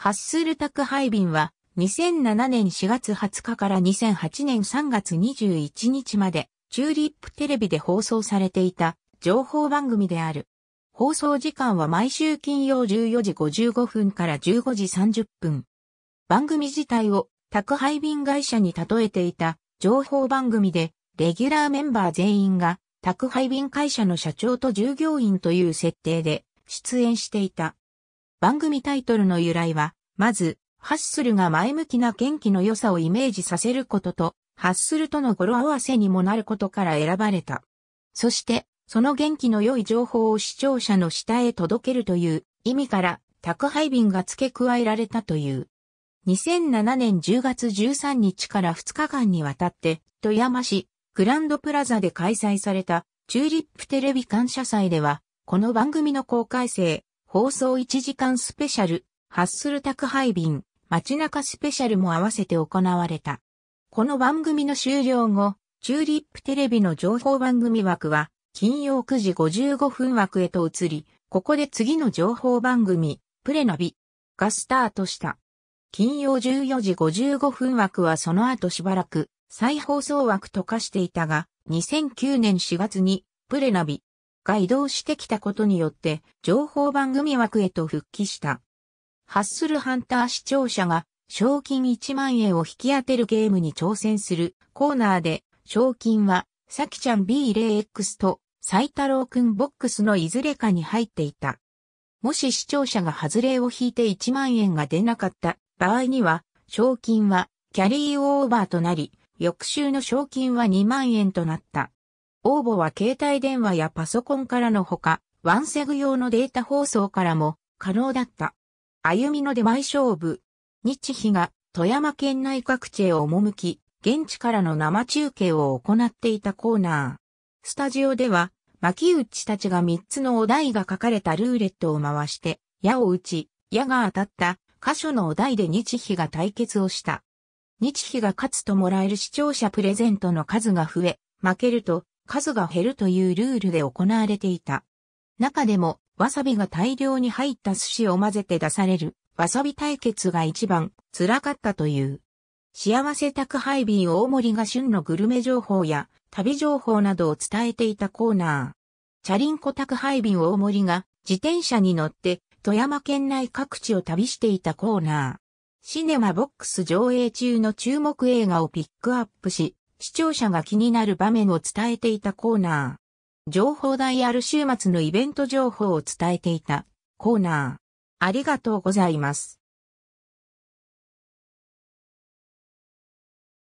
ハッスル宅配便は2007年4月20日から2008年3月21日までチューリップテレビで放送されていた情報番組である。放送時間は毎週金曜14時55分から15時30分。番組自体を宅配便会社に例えていた情報番組で、レギュラーメンバー全員が宅配便会社の社長と従業員という設定で出演していた。番組タイトルの由来は、まず、ハッスルが前向きな元気の良さをイメージさせることと、ハッスルとの語呂合わせにもなることから選ばれた。そして、その元気の良い情報を視聴者の下へ届けるという意味から、宅配便が付け加えられたという。2007年10月13日から2日間にわたって、富山市、グランドプラザで開催された、チューリップテレビ感謝祭では、この番組の公開生、放送1時間スペシャル、ハッスル宅配便、街中スペシャルも合わせて行われた。この番組の終了後、チューリップテレビの情報番組枠は、金曜9時55分枠へと移り、ここで次の情報番組、プレナビがスタートした。金曜14時55分枠はその後しばらく再放送枠と化していたが、2009年4月にプレナビが移動してきたことによって、情報番組枠へと復帰した。ハッスルハンター視聴者が、賞金1万円を引き当てるゲームに挑戦するコーナーで、賞金は、さきちゃん B0X と、タ太郎くんボックスのいずれかに入っていた。もし視聴者が外れを引いて1万円が出なかった場合には、賞金はキャリーオーバーとなり、翌週の賞金は2万円となった。応募は携帯電話やパソコンからのほか、ワンセグ用のデータ放送からも可能だった。歩みの出前勝負。日比が富山県内各地へ赴き、現地からの生中継を行っていたコーナー。スタジオでは、牧内たちが3つのお題が書かれたルーレットを回して、矢を打ち、矢が当たった箇所のお題で日比が対決をした。日比が勝つともらえる視聴者プレゼントの数が増え、負けると数が減るというルールで行われていた。中でも、わさびが大量に入った寿司を混ぜて出される、わさび対決が一番辛かったという。幸せ宅配便大森が旬のグルメ情報や旅情報などを伝えていたコーナー。チャリンコ宅配便大森が自転車に乗って富山県内各地を旅していたコーナー。シネマボックス上映中の注目映画をピックアップし、視聴者が気になる場面を伝えていたコーナー。情報台ある週末のイベント情報を伝えていたコーナー。ありがとうございます。